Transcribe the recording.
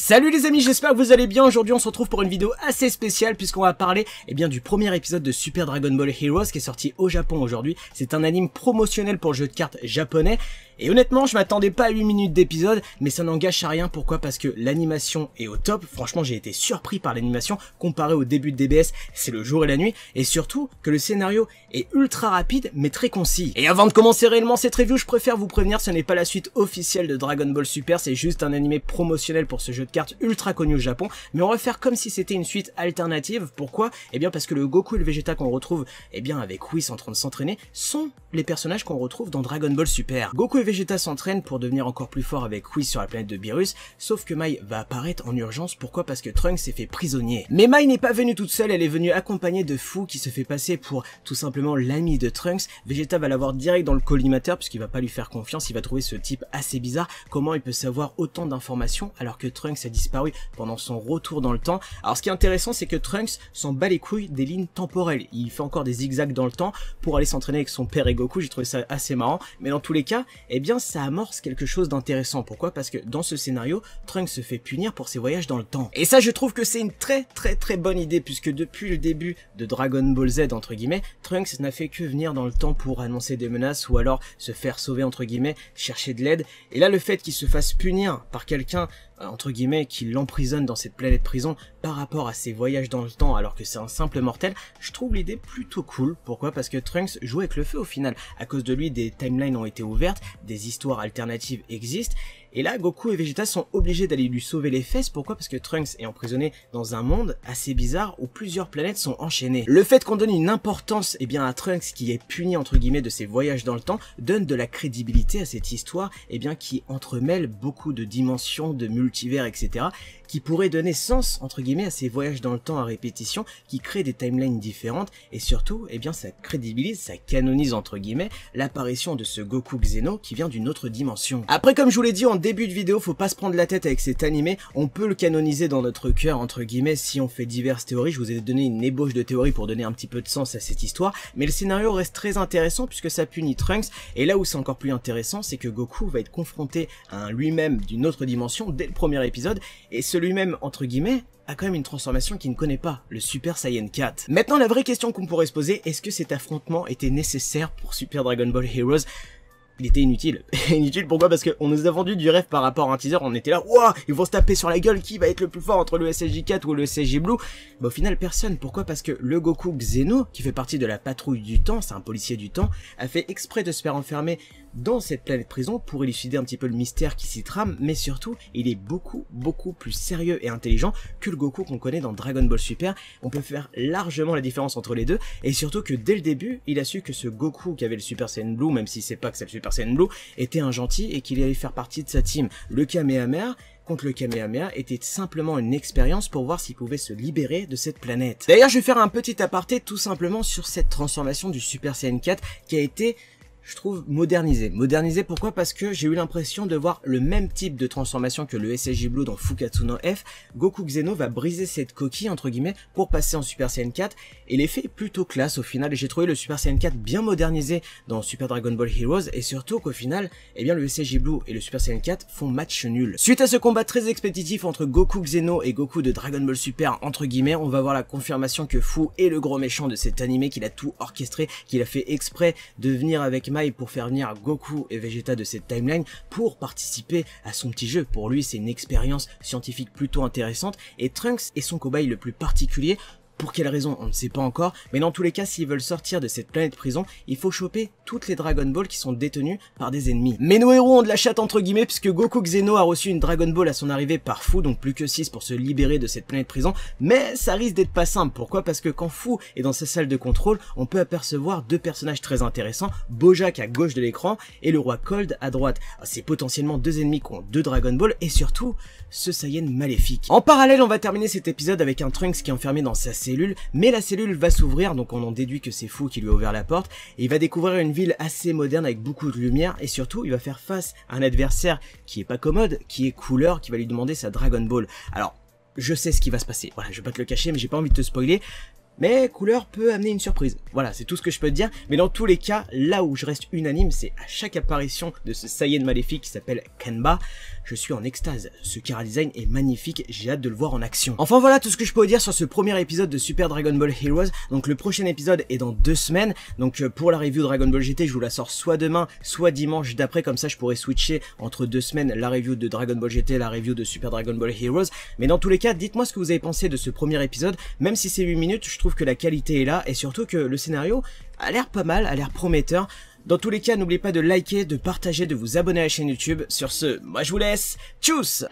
Salut les amis, j'espère que vous allez bien. Aujourd'hui, on se retrouve pour une vidéo assez spéciale puisqu'on va parler eh bien, du premier épisode de Super Dragon Ball Heroes qui est sorti au Japon aujourd'hui. C'est un anime promotionnel pour le jeu de cartes japonais. Et honnêtement, je m'attendais pas à 8 minutes d'épisode, mais ça n'engage à rien. Pourquoi Parce que l'animation est au top. Franchement, j'ai été surpris par l'animation. Comparé au début de DBS, c'est le jour et la nuit. Et surtout, que le scénario est ultra rapide, mais très concis. Et avant de commencer réellement cette review, je préfère vous prévenir, ce n'est pas la suite officielle de Dragon Ball Super, c'est juste un anime promotionnel pour ce jeu carte ultra connue au Japon, mais on va faire comme si c'était une suite alternative. Pourquoi Eh bien parce que le Goku et le Vegeta qu'on retrouve, eh bien avec Whis en train de s'entraîner, sont les personnages qu'on retrouve dans Dragon Ball Super. Goku et Vegeta s'entraînent pour devenir encore plus forts avec Whis sur la planète de Beerus, sauf que Mai va apparaître en urgence. Pourquoi Parce que Trunks s'est fait prisonnier. Mais Mai n'est pas venue toute seule, elle est venue accompagnée de fou qui se fait passer pour tout simplement l'ami de Trunks. Vegeta va l'avoir direct dans le collimateur puisqu'il va pas lui faire confiance, il va trouver ce type assez bizarre. Comment il peut savoir autant d'informations alors que Trunks a disparu pendant son retour dans le temps. Alors ce qui est intéressant, c'est que Trunks s'en bat les couilles des lignes temporelles. Il fait encore des zigzags dans le temps pour aller s'entraîner avec son père et Goku. J'ai trouvé ça assez marrant. Mais dans tous les cas, eh bien, ça amorce quelque chose d'intéressant. Pourquoi Parce que dans ce scénario, Trunks se fait punir pour ses voyages dans le temps. Et ça, je trouve que c'est une très très très bonne idée puisque depuis le début de Dragon Ball Z, entre guillemets, Trunks n'a fait que venir dans le temps pour annoncer des menaces ou alors se faire sauver, entre guillemets, chercher de l'aide. Et là, le fait qu'il se fasse punir par quelqu'un, euh, entre guillemets, qui l'emprisonne dans cette planète prison par rapport à ses voyages dans le temps alors que c'est un simple mortel, je trouve l'idée plutôt cool. Pourquoi Parce que Trunks joue avec le feu au final. À cause de lui, des timelines ont été ouvertes, des histoires alternatives existent, et là, Goku et Vegeta sont obligés d'aller lui sauver les fesses. Pourquoi Parce que Trunks est emprisonné dans un monde assez bizarre où plusieurs planètes sont enchaînées. Le fait qu'on donne une importance eh bien, à Trunks qui est puni entre guillemets de ses voyages dans le temps donne de la crédibilité à cette histoire et eh bien, qui entremêle beaucoup de dimensions, de multivers, etc. qui pourrait donner sens entre guillemets à ses voyages dans le temps à répétition qui créent des timelines différentes et surtout eh bien, ça crédibilise, ça canonise entre guillemets l'apparition de ce Goku Xeno qui vient d'une autre dimension. Après comme je vous l'ai dit, on début de vidéo, faut pas se prendre la tête avec cet animé, on peut le canoniser dans notre cœur, entre guillemets, si on fait diverses théories, je vous ai donné une ébauche de théorie pour donner un petit peu de sens à cette histoire, mais le scénario reste très intéressant puisque ça punit Trunks, et là où c'est encore plus intéressant, c'est que Goku va être confronté à un lui-même d'une autre dimension dès le premier épisode, et celui même entre guillemets, a quand même une transformation qui ne connaît pas, le Super Saiyan 4. Maintenant, la vraie question qu'on pourrait se poser, est-ce que cet affrontement était nécessaire pour Super Dragon Ball Heroes il était inutile. inutile pourquoi Parce qu'on nous a vendu du rêve par rapport à un teaser, on était là, waouh, ils vont se taper sur la gueule, qui va être le plus fort entre le SSJ 4 ou le SSJ Blue Bah au final personne, pourquoi Parce que le Goku Xeno, qui fait partie de la patrouille du temps, c'est un policier du temps, a fait exprès de se faire enfermer dans cette planète prison pour élucider un petit peu le mystère qui s'y trame, mais surtout, il est beaucoup, beaucoup plus sérieux et intelligent que le Goku qu'on connaît dans Dragon Ball Super. On peut faire largement la différence entre les deux, et surtout que dès le début, il a su que ce Goku qui avait le Super Saiyan Blue, même si c'est pas que c'est le Super Saiyan Blue était un gentil et qu'il allait faire partie de sa team. Le Kamehameha contre le Kamehameha était simplement une expérience pour voir s'il pouvait se libérer de cette planète. D'ailleurs, je vais faire un petit aparté tout simplement sur cette transformation du Super Saiyan 4 qui a été je trouve modernisé. Modernisé pourquoi Parce que j'ai eu l'impression de voir le même type de transformation que le SSJ Blue dans Fukatsu F. Goku Xeno va briser cette coquille entre guillemets pour passer en Super Saiyan 4 et l'effet est plutôt classe au final. J'ai trouvé le Super Saiyan 4 bien modernisé dans Super Dragon Ball Heroes et surtout qu'au final, eh bien le SSJ Blue et le Super Saiyan 4 font match nul. Suite à ce combat très expéditif entre Goku Xeno et Goku de Dragon Ball Super entre guillemets, on va voir la confirmation que fou est le gros méchant de cet animé qu'il a tout orchestré, qu'il a fait exprès de venir avec pour faire venir Goku et Vegeta de cette timeline pour participer à son petit jeu. Pour lui, c'est une expérience scientifique plutôt intéressante et Trunks est son cobaye le plus particulier pour quelle raison, on ne sait pas encore, mais dans tous les cas, s'ils veulent sortir de cette planète prison, il faut choper toutes les Dragon Ball qui sont détenues par des ennemis. Mais nos héros ont de la chatte entre guillemets, puisque Goku Xeno a reçu une Dragon Ball à son arrivée par Fou, donc plus que 6 pour se libérer de cette planète prison, mais ça risque d'être pas simple. Pourquoi Parce que quand Fou est dans sa salle de contrôle, on peut apercevoir deux personnages très intéressants, Bojack à gauche de l'écran et le roi Cold à droite. Ah, c'est potentiellement deux ennemis qui ont deux Dragon Ball et surtout ce Saiyan maléfique. En parallèle, on va terminer cet épisode avec un Trunks qui est enfermé dans sa mais la cellule va s'ouvrir, donc on en déduit que c'est Fou qui lui a ouvert la porte, et il va découvrir une ville assez moderne avec beaucoup de lumière, et surtout il va faire face à un adversaire qui est pas commode, qui est couleur, qui va lui demander sa Dragon Ball. Alors, je sais ce qui va se passer, voilà, je vais pas te le cacher, mais j'ai pas envie de te spoiler, mais couleur peut amener une surprise. Voilà, c'est tout ce que je peux te dire, mais dans tous les cas, là où je reste unanime, c'est à chaque apparition de ce Saiyan maléfique qui s'appelle Kanba, je suis en extase. Ce chara design est magnifique, j'ai hâte de le voir en action. Enfin voilà tout ce que je peux vous dire sur ce premier épisode de Super Dragon Ball Heroes. Donc le prochain épisode est dans deux semaines. Donc euh, pour la review Dragon Ball GT, je vous la sors soit demain, soit dimanche d'après. Comme ça, je pourrais switcher entre deux semaines la review de Dragon Ball GT et la review de Super Dragon Ball Heroes. Mais dans tous les cas, dites-moi ce que vous avez pensé de ce premier épisode. Même si c'est 8 minutes, je trouve que la qualité est là et surtout que le scénario a l'air pas mal, a l'air prometteur. Dans tous les cas, n'oubliez pas de liker, de partager, de vous abonner à la chaîne YouTube. Sur ce, moi je vous laisse. Tchuss